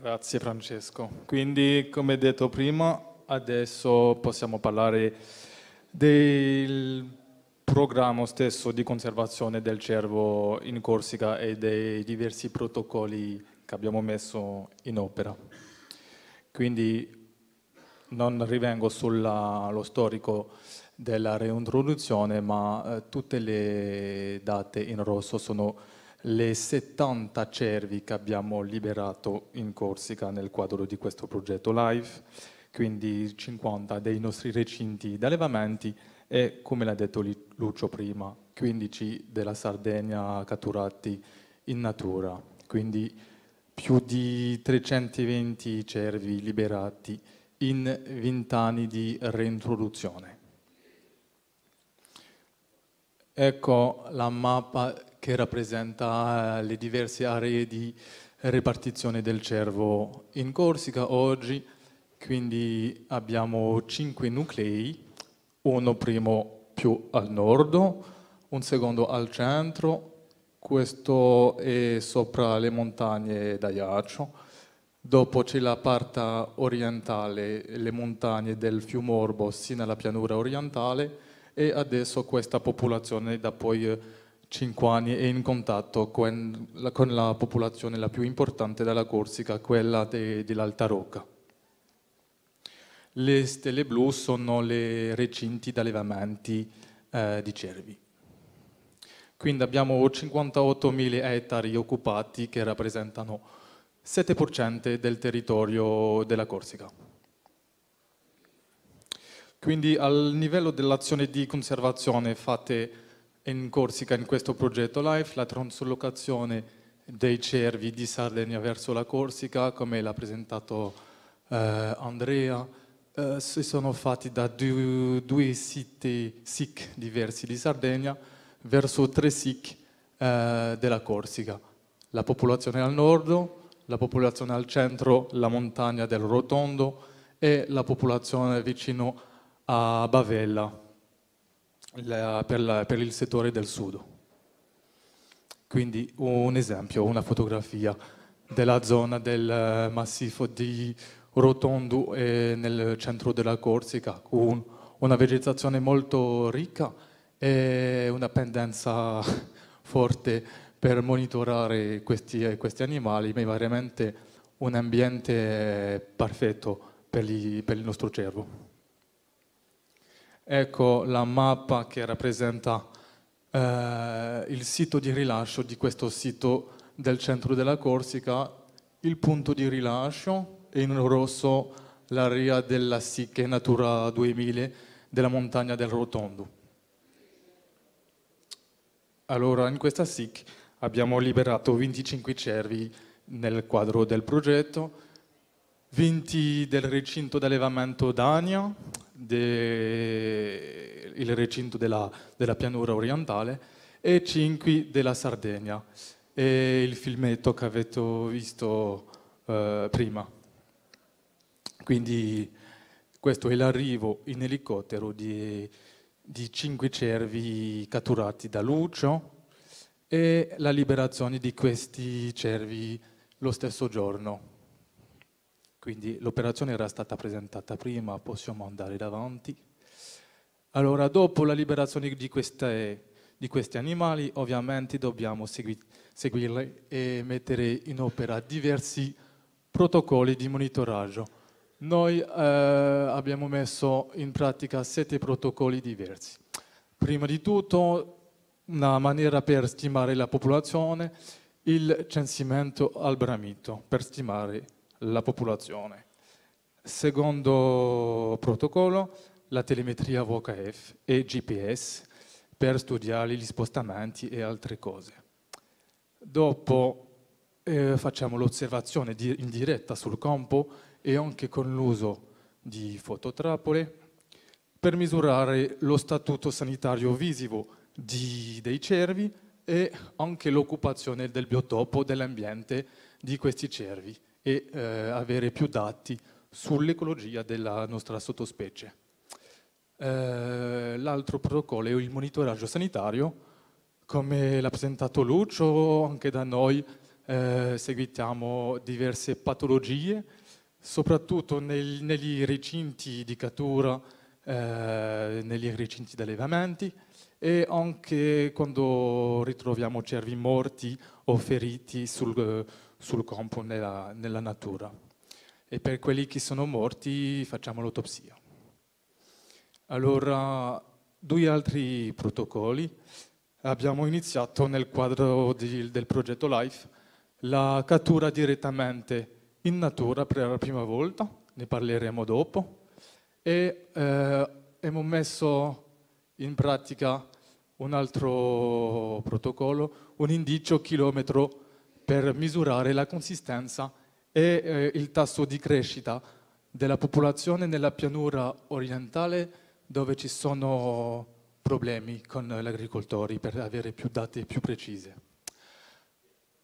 Grazie Francesco. Quindi, come detto prima, adesso possiamo parlare del programma stesso di conservazione del cervo in Corsica e dei diversi protocolli che abbiamo messo in opera. Quindi non rivengo sullo storico della reintroduzione, ma eh, tutte le date in rosso sono le 70 cervi che abbiamo liberato in Corsica nel quadro di questo progetto LIFE, quindi 50 dei nostri recinti d'allevamenti e, come l'ha detto Lucio prima, 15 della Sardegna catturati in natura, quindi più di 320 cervi liberati in 20 anni di reintroduzione. Ecco la mappa che rappresenta eh, le diverse aree di ripartizione del cervo in Corsica oggi, quindi abbiamo cinque nuclei, uno primo più al nord, un secondo al centro, questo è sopra le montagne d'Ajaccio, dopo c'è la parte orientale, le montagne del fiume Orbo sino alla pianura orientale e adesso questa popolazione da poi eh, 5 anni è in contatto con la, con la, popolazione la più importante della Corsica, quella de, dell'Alta Rocca. Le stelle blu sono le recinti d'allevamenti eh, di cervi. Quindi abbiamo 58.000 ettari occupati che rappresentano 7% del territorio della Corsica. Quindi al livello dell'azione di conservazione fate in Corsica in questo progetto LIFE la traslocazione dei cervi di Sardegna verso la Corsica, come l'ha presentato eh, Andrea, eh, si sono fatti da due, due siti SIC diversi di Sardegna verso tre SIC eh, della Corsica. La popolazione al nord, la popolazione al centro, la montagna del Rotondo e la popolazione vicino a Bavella la, per, la, per il settore del sud. Quindi un esempio, una fotografia della zona del eh, massifo di Rotondo e eh, nel centro della Corsica, con una vegetazione molto ricca e una pendenza forte per monitorare questi, eh, questi animali, ma è veramente un ambiente perfetto per, gli, per il nostro cervo ecco la mappa che rappresenta eh, il sito di rilascio di questo sito del centro della Corsica, il punto di rilascio e in rosso l'area della SIC Natura 2000 della montagna del Rotondo. Allora, in questa SIC abbiamo liberato 25 cervi nel quadro del progetto, 20 del recinto d'allevamento d'Ania, del recinto della, della, pianura orientale e 5 della Sardegna, e il filmetto che avete visto eh, prima. Quindi questo è l'arrivo in elicottero di, di cinque cervi catturati da Lucio e la liberazione di questi cervi lo stesso giorno. Quindi l'operazione era stata presentata prima, possiamo andare avanti. Allora, dopo la liberazione di, queste, di questi animali, ovviamente dobbiamo segui, seguirli e mettere in opera diversi protocolli di monitoraggio. Noi eh, abbiamo messo in pratica sette protocolli diversi. Prima di tutto, una maniera per stimare la popolazione, il censimento al bramito, per stimare la popolazione. Secondo protocollo, la telemetria VHF e GPS per studiare gli spostamenti e altre cose. Dopo eh, facciamo l'osservazione di, in diretta sul campo e anche con l'uso di fototrappole per misurare lo statuto sanitario visivo di, dei cervi e anche l'occupazione del biotopo, dell'ambiente di questi cervi e eh, avere più dati sull'ecologia della nostra sottospecie. Eh, l'altro protocollo è il monitoraggio sanitario, come l'ha presentato Lucio, anche da noi eh, seguitiamo diverse patologie, soprattutto nel, negli recinti di cattura, eh, negli recinti di allevamenti e anche quando ritroviamo cervi morti o feriti sul, sul campo nella, nella natura. E per quelli che sono morti facciamo l'autopsia. Allora, due altri protocolli. Abbiamo iniziato nel quadro di, del progetto LIFE la cattura direttamente in natura per la prima volta, ne parleremo dopo, e eh, abbiamo messo in pratica un altro protocollo, un indicio chilometro per misurare la consistenza e eh, il tasso di crescita della popolazione nella pianura orientale dove ci sono problemi con gli agricoltori per avere più date più precise.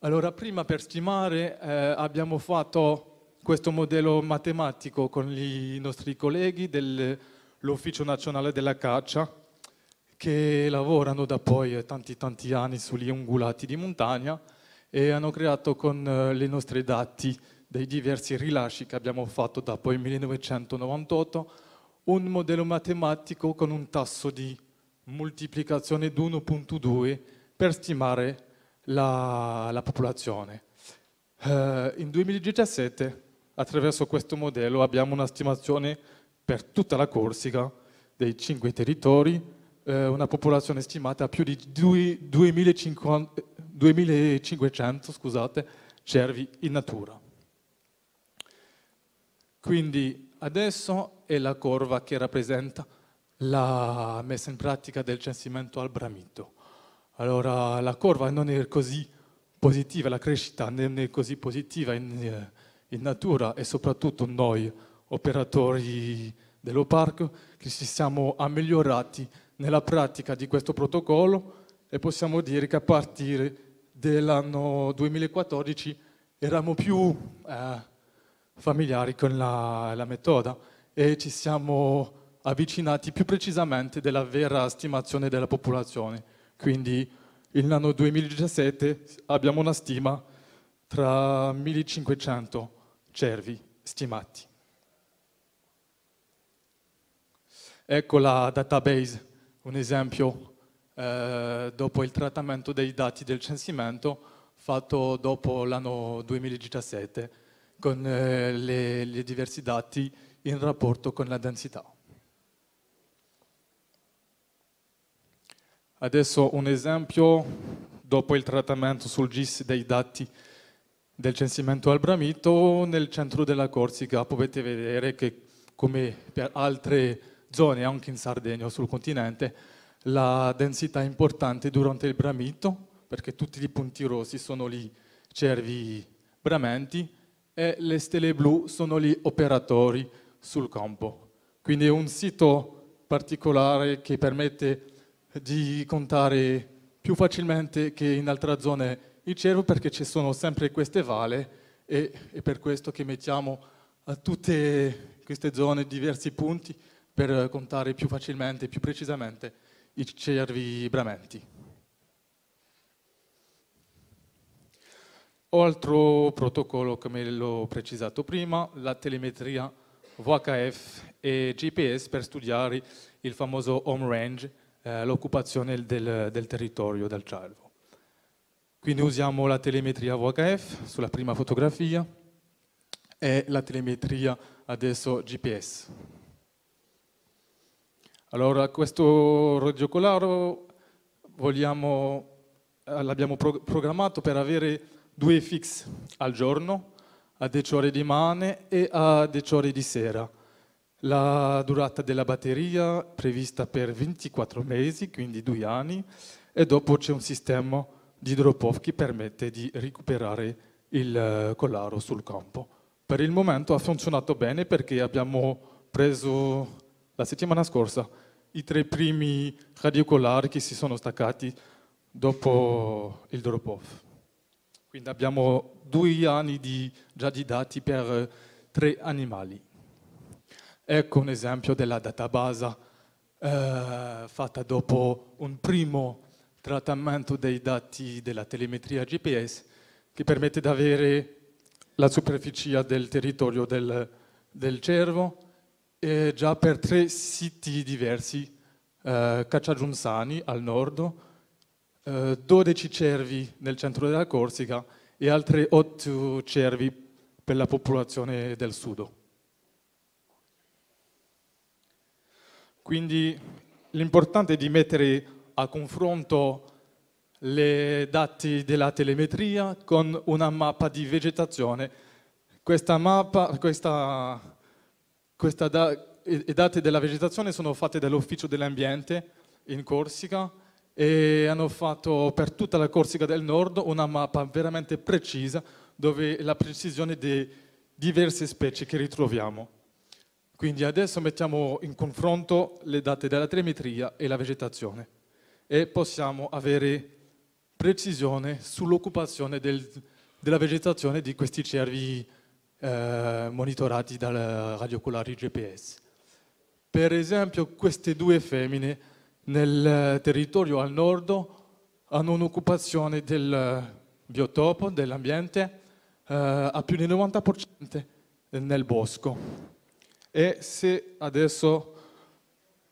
Allora, prima per stimare eh, abbiamo fatto questo modello matematico con i nostri colleghi dell'Ufficio Nazionale della Caccia che lavorano da poi tanti tanti anni sugli ungulati di montagna e hanno creato con i eh, nostri dati dei diversi rilasci che abbiamo fatto da poi 1998 un modello matematico con un tasso di moltiplicazione di 1.2 per stimare la, la popolazione. Uh, in 2017 attraverso questo modello abbiamo una stimazione per tutta la Corsica dei cinque territori eh, una popolazione stimata a più di 2500, scusate, cervi in natura. Quindi adesso è la curva che rappresenta la messa in pratica del censimento al bramito. Allora la curva non è così positiva, la crescita non è così positiva in, eh, in natura e soprattutto noi operatori dello parco che ci siamo ammigliorati nella pratica di questo protocollo e possiamo dire che a partire dell'anno 2014 eravamo più eh, familiari con la, la, metoda e ci siamo avvicinati più precisamente della vera stimazione della popolazione. Quindi nell'anno 2017 abbiamo una stima tra 1500 cervi stimati. Ecco la database un esempio, eh, dopo il trattamento dei dati del censimento fatto dopo l'anno 2017 con eh, diversi dati in rapporto con la densità. Adesso un esempio, dopo il trattamento sul GIS dei dati del censimento al Bramito, nel centro della Corsica potete vedere che come per altre zone, anche in Sardegna o sul continente, la densità è importante durante il bramito, perché tutti i punti rossi sono lì cervi bramenti e le stelle blu sono gli operatori sul campo. Quindi è un sito particolare che permette di contare più facilmente che in altre zone il cervo perché ci sono sempre queste valle e è per questo che mettiamo a tutte queste zone diversi punti per contare più facilmente e più precisamente i cervi bramenti. altro protocollo, come l'ho precisato prima, la telemetria VHF e GPS per studiare il famoso home range, eh, l'occupazione del, del territorio del cervo. Quindi usiamo la telemetria VHF sulla prima fotografia e la telemetria adesso GPS. Allora, questo ragiocolaro eh, l'abbiamo pro programmato per avere due fix al giorno, a 10 ore di mane e a 10 ore di sera. La durata della batteria prevista per 24 mesi, quindi due anni, e dopo c'è un sistema di drop-off che permette di recuperare il eh, collaro sul campo. Per il momento ha funzionato bene perché abbiamo preso la settimana scorsa i tre primi radiocolari che si sono staccati dopo il drop off. Quindi abbiamo due anni di, già di dati per tre animali. Ecco un esempio della database eh, fatta dopo un primo trattamento dei dati della telemetria GPS che permette di avere la superficie del territorio del, del cervo, e già per tre siti diversi, eh, Cacciagiumsani al nord, eh, 12 cervi nel centro della Corsica e altri 8 cervi per la popolazione del sud. Quindi l'importante è di mettere a confronto le dati della telemetria con una mappa di vegetazione. Questa mappa, questa da, i dati della vegetazione sono fatti dall'ufficio dell'ambiente in Corsica e hanno fatto per tutta la Corsica del Nord una mappa veramente precisa dove la precisione di diverse specie che ritroviamo. Quindi adesso mettiamo in confronto le date della telemetria e la vegetazione e possiamo avere precisione sull'occupazione del, della vegetazione di questi cervi eh, monitorati dalla radiocolari GPS. Per esempio queste due femmine nel territorio al nord hanno un'occupazione del biotopo, dell'ambiente, eh, a più del 90% nel bosco. E se adesso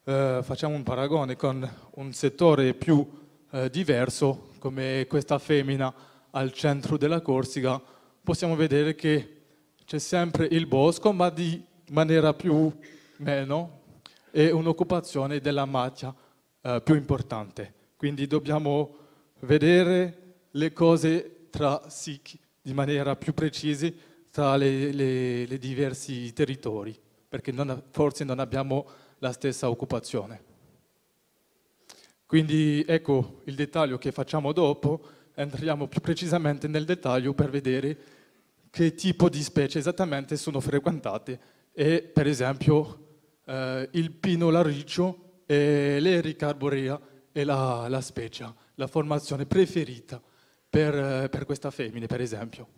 eh, facciamo un paragone con un settore più eh, diverso, come questa femmina al centro della Corsica, possiamo vedere che c'è sempre il bosco, ma di maniera più meno, e un'occupazione della macchia eh, più importante. Quindi dobbiamo vedere le cose tra sì, di maniera più precisa tra i diversi territori, perché non, forse non abbiamo la stessa occupazione. Quindi ecco il dettaglio che facciamo dopo, entriamo più precisamente nel dettaglio per vedere che tipo di specie esattamente sono frequentate e per esempio eh, il pino lariccio e l'erica arborea è la, la specie, la formazione preferita per, eh, per questa femmina per esempio.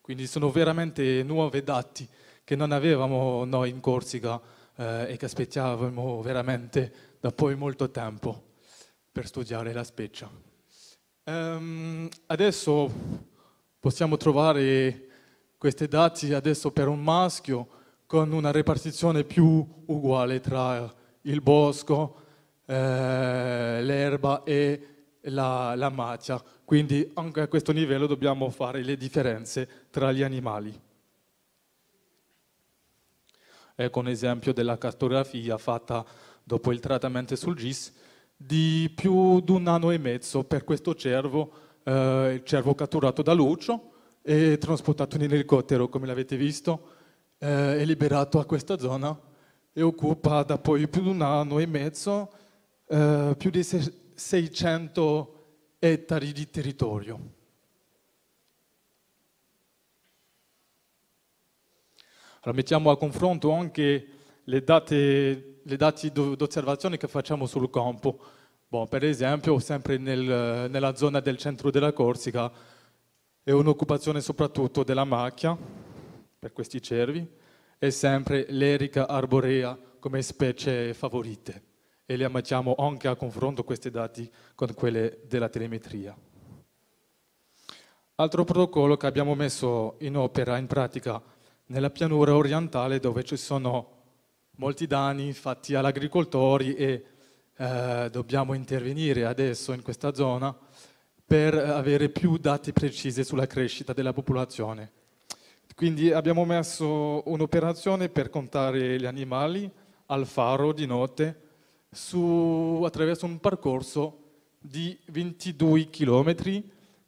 Quindi sono veramente nuove dati che non avevamo noi in Corsica eh, e che aspettavamo veramente da poi molto tempo per studiare la specie. Um, adesso possiamo trovare questi dati adesso per un maschio con una ripartizione più uguale tra il bosco, eh, l'erba e la, la macchia. Quindi anche a questo livello dobbiamo fare le differenze tra gli animali. Ecco un esempio della cartografia fatta dopo il trattamento sul GIS di più di un anno e mezzo per questo cervo eh, il cervo catturato da Lucio e trasportato in elicottero, come l'avete visto, eh, è liberato a questa zona e occupa da poi più di un anno e mezzo eh, più di 600 ettari di territorio. Allora, mettiamo a confronto anche le date, le date d'osservazione che facciamo sul campo. Bon, per esempio, sempre nel, nella zona del centro della Corsica è un'occupazione soprattutto della macchia, per questi cervi, e sempre l'erica arborea come specie favorite. E le ammettiamo anche a confronto questi dati con quelle della telemetria. Altro protocollo che abbiamo messo in opera, in pratica, nella pianura orientale dove ci sono molti danni fatti agli agricoltori e eh, dobbiamo intervenire adesso in questa zona per avere più dati precisi sulla crescita della popolazione. Quindi abbiamo messo un'operazione per contare gli animali al faro di notte su, attraverso un percorso di 22 km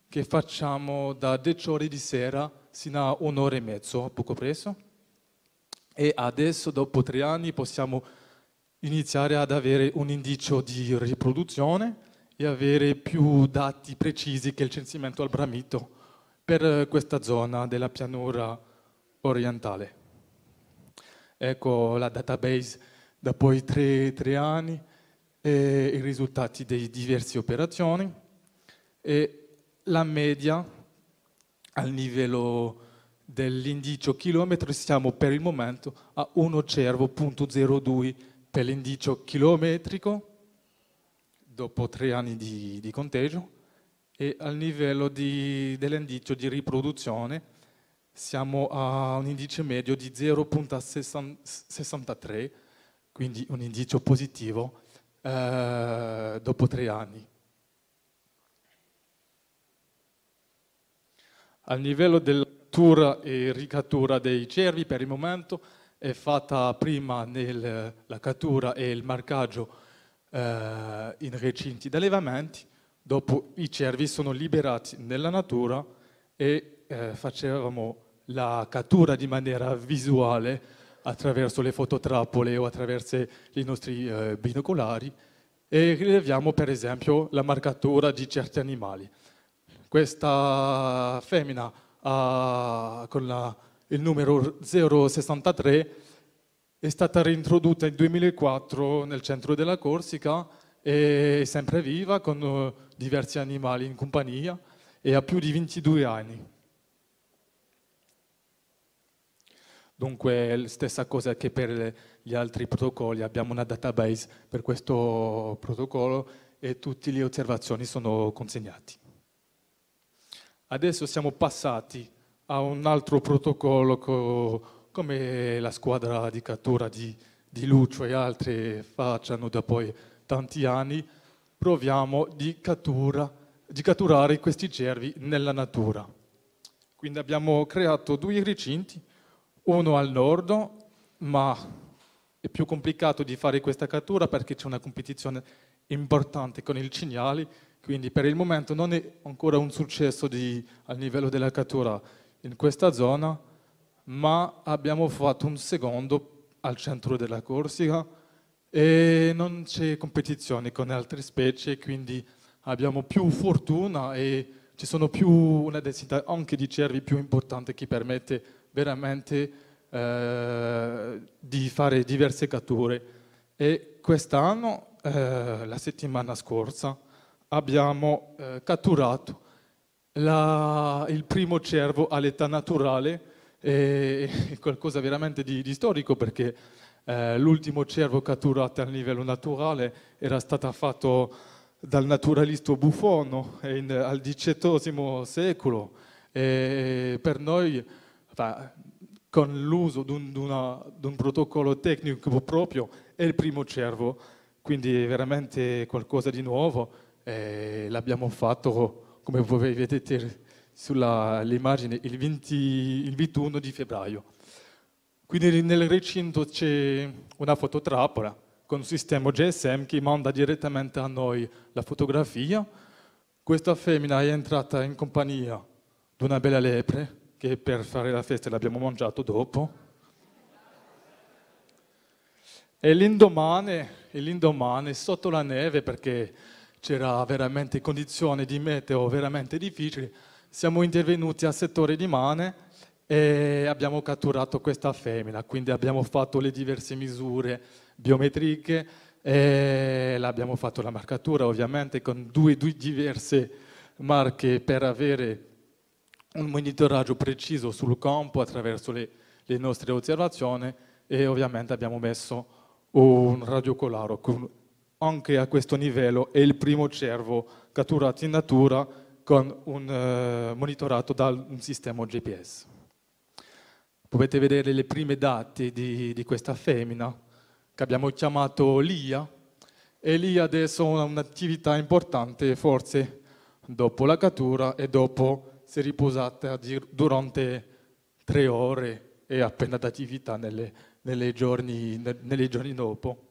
che facciamo da 10 ore di sera sino a un'ora e mezzo, poco preso. E adesso, dopo tre anni, possiamo iniziare ad avere un indicio di riproduzione e avere più dati precisi che il censimento al bramito per questa zona della pianura orientale. Ecco la database da poi tre, tre anni e i risultati delle diverse operazioni e la media al livello dell'indice chilometro siamo per il momento a 1 cervo.02 per l'indice chilometrico dopo tre anni di, di conteggio e al livello dell'indice di riproduzione siamo a un indice medio di 0.63, quindi un indice positivo eh, dopo tre anni. Al livello della cattura e ricattura dei cervi per il momento è fatta prima nella cattura e il marcaggio eh, in recinti d'allevamento, dopo i cervi sono liberati nella natura e eh, facevamo la cattura di maniera visuale attraverso le fototrappole o attraverso i nostri eh, binocolari e rileviamo per esempio la marcatura di certi animali. Questa femmina ha, con la il numero 063 è stata reintrodotta nel 2004 nel centro della Corsica e è sempre viva con eh, diversi animali in compagnia e ha più di 22 anni. Dunque, la stessa cosa che per gli altri protocolli, abbiamo una database per questo protocollo e tutte le osservazioni sono consegnate. Adesso siamo passati a un altro protocollo co, come la squadra di cattura di, di Lucio e altri facciano da poi tanti anni, proviamo di, cattura, di catturare questi cervi nella natura. Quindi abbiamo creato due recinti, uno al nord, ma è più complicato di fare questa cattura perché c'è una competizione importante con il Cignali, quindi per il momento non è ancora un successo di, al livello della cattura in questa zona, ma abbiamo fatto un secondo al centro della Corsica e non c'è competizione con altre specie, quindi abbiamo più fortuna e ci sono più una densità anche di cervi più importante che permette veramente eh, di fare diverse catture. E quest'anno, eh, la settimana scorsa, abbiamo eh, catturato la, il primo cervo all'età naturale è, qualcosa veramente di, di storico perché eh, l'ultimo cervo catturato a livello naturale era stato fatto dal naturalista Buffon eh, in, al XVIII secolo e per noi fa, con l'uso di un, un protocollo tecnico proprio è il primo cervo quindi è veramente qualcosa di nuovo e l'abbiamo fatto come voi vedete sull'immagine, il, il 21 di febbraio. Quindi nel recinto c'è una fototrappola con un sistema GSM che manda direttamente a noi la fotografia. Questa femmina è entrata in compagnia di una bella lepre, che per fare la festa l'abbiamo mangiato dopo. E l'indomani, sotto la neve, perché c'era veramente condizioni di meteo veramente difficili, siamo intervenuti al settore di mane e abbiamo catturato questa femmina, quindi abbiamo fatto le diverse misure biometriche e l'abbiamo fatto la marcatura ovviamente con due, due diverse marche per avere un monitoraggio preciso sul campo attraverso le, le nostre osservazioni e ovviamente abbiamo messo un radiocolaro con anche a questo livello è il primo cervo catturato in natura con un, eh, monitorato da un sistema GPS. Potete vedere le prime date di, di questa femmina che abbiamo chiamato Lia e Lia adesso ha un'attività importante forse dopo la cattura e dopo si è riposata durante tre ore e appena d'attività nelle, nelle giorni, nelle giorni dopo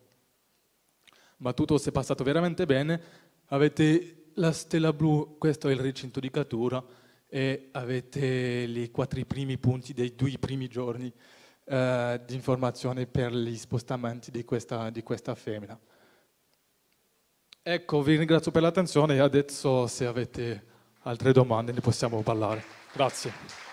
battuto si è passato veramente bene, avete la stella blu, questo è il recinto di cattura, e avete i quattro primi punti dei due primi giorni eh, di informazione per gli spostamenti di questa, di questa femmina. Ecco, vi ringrazio per l'attenzione e adesso se avete altre domande ne possiamo parlare. Grazie.